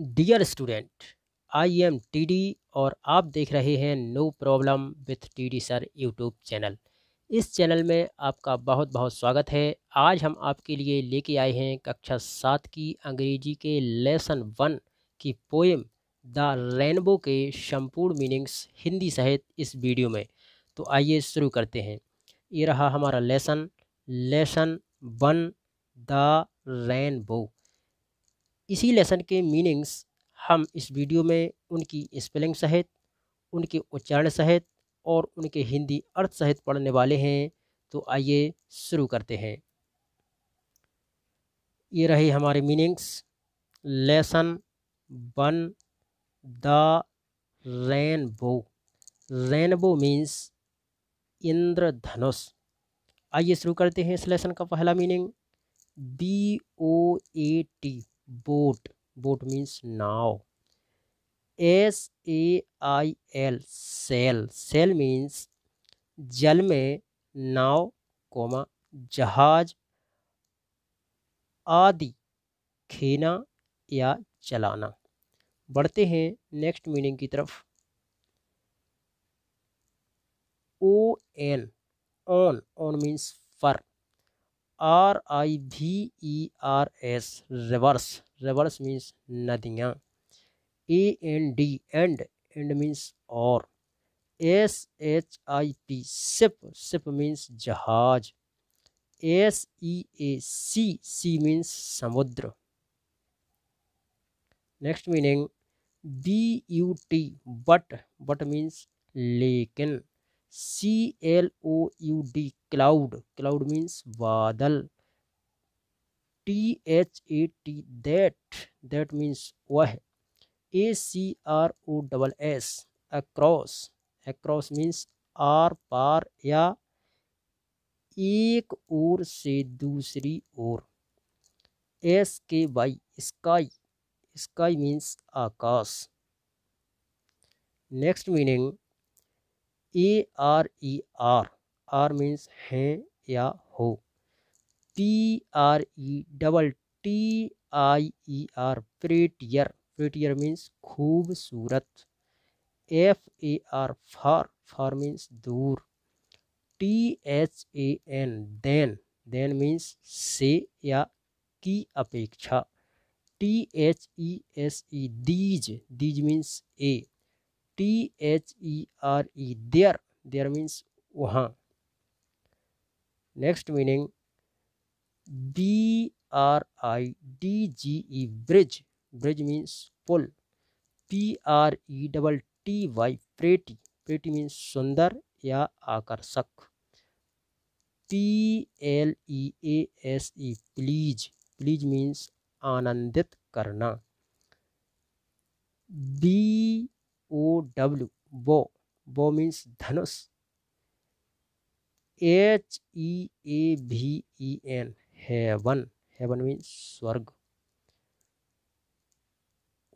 dear student I am TD और आप देख रहे हैं no problem with TD sir YouTube channel इस चैनल में आपका बहुत बहुत स्वागत है आज हम आपके लिए लेके आए हैं कक्षा सात की अंग्रेजी के लेसन वन की पोएम द रेनबो के संपूर्ण मीनिंग्स हिंदी सहित इस वीडियो में तो आइए शुरू करते हैं ये रहा हमारा lesson lesson one the rainbow इसी लेसन के मीनिंग्स हम इस वीडियो में उनकी स्पेलिंग सहित उनके उच्चारण सहित और उनके हिंदी अर्थ सहित पढ़ने वाले हैं तो आइए शुरू करते हैं ये रहे हमारे meanings lesson one the rainbow rainbow means इंद्रधनुष आइए शुरू करते हैं इस लेसन का पहला meaning B O A T boat boat means नाव S A I L sail sail means जल में नाव कोमा जहाज आदि खेना या चलाना बढ़ते हैं नेक्स्ट मीनिंग की तरफ O N on on means फर R I V E R S rivers rivers means नदियाँ A N D and and means और S H I P ship ship means जहाज S E A sea sea means समुद्र next meaning B U T but but means लेकिन C L O U D cloud cloud means बादल T H A T that that means वह A C R O double S across across means आर पार या एक ओर से दूसरी ओर S K Y sky sky means आकाश next meaning A R E are are means हैं या हो T R E double T I E R prettier prettier means खूबसूरत F A R far far means दूर T H A N than than means से या की अपेक्षा T H E S E these these means A T H E R E there there means वहाँ next meaning B R I D G E bridge bridge means पुल P R E double T Y pretty pretty means सुंदर या आकर्षक P L E A S E please please means आनंदित करना B O W बो बो means Dhanush H E A V E N heaven heaven means स्वर्ग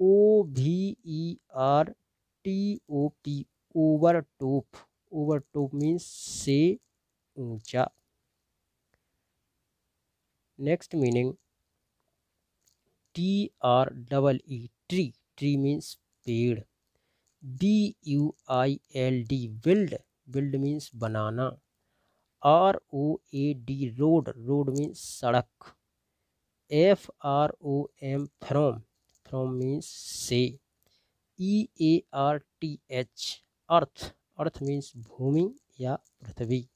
O V E R T O P over top over top means से ऊंचा next meaning T R double E tree tree means पेड़ B U I L D build build means बनाना R O A D road road means सड़क F R O M from from means से E A R T H earth earth means भूमि या पृथ्वी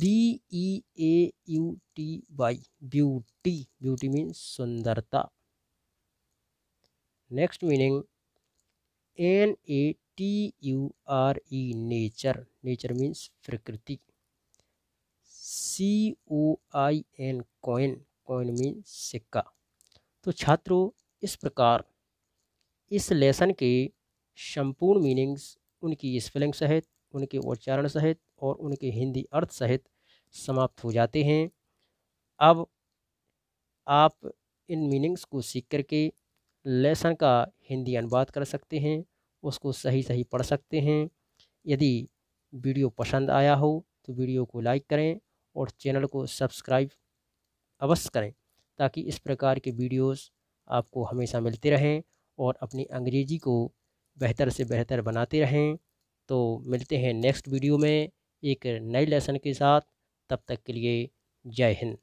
B E A U T Y beauty beauty means सुंदरता next meaning N A T U R E nature nature means प्रकृति C O I N coin coin mean सिक्का तो छात्रों इस प्रकार इस लेसन के संपूर्ण मीनिंग्स उनकी स्पेलिंग सहित उनके उच्चारण सहित और उनके हिंदी अर्थ सहित समाप्त हो जाते हैं अब आप इन मीनिंग्स को सीख करके लेसन का हिंदी अनुवाद कर सकते हैं उसको सही सही पढ़ सकते हैं यदि वीडियो पसंद आया हो तो वीडियो को लाइक करें और चैनल को सब्सक्राइब अवश्य करें ताकि इस प्रकार के वीडियोस आपको हमेशा मिलते रहें और अपनी अंग्रेजी को बेहतर से बेहतर बनाते रहें तो मिलते हैं नेक्स्ट वीडियो में एक नए लेसन के साथ तब तक के लिए जय हिंद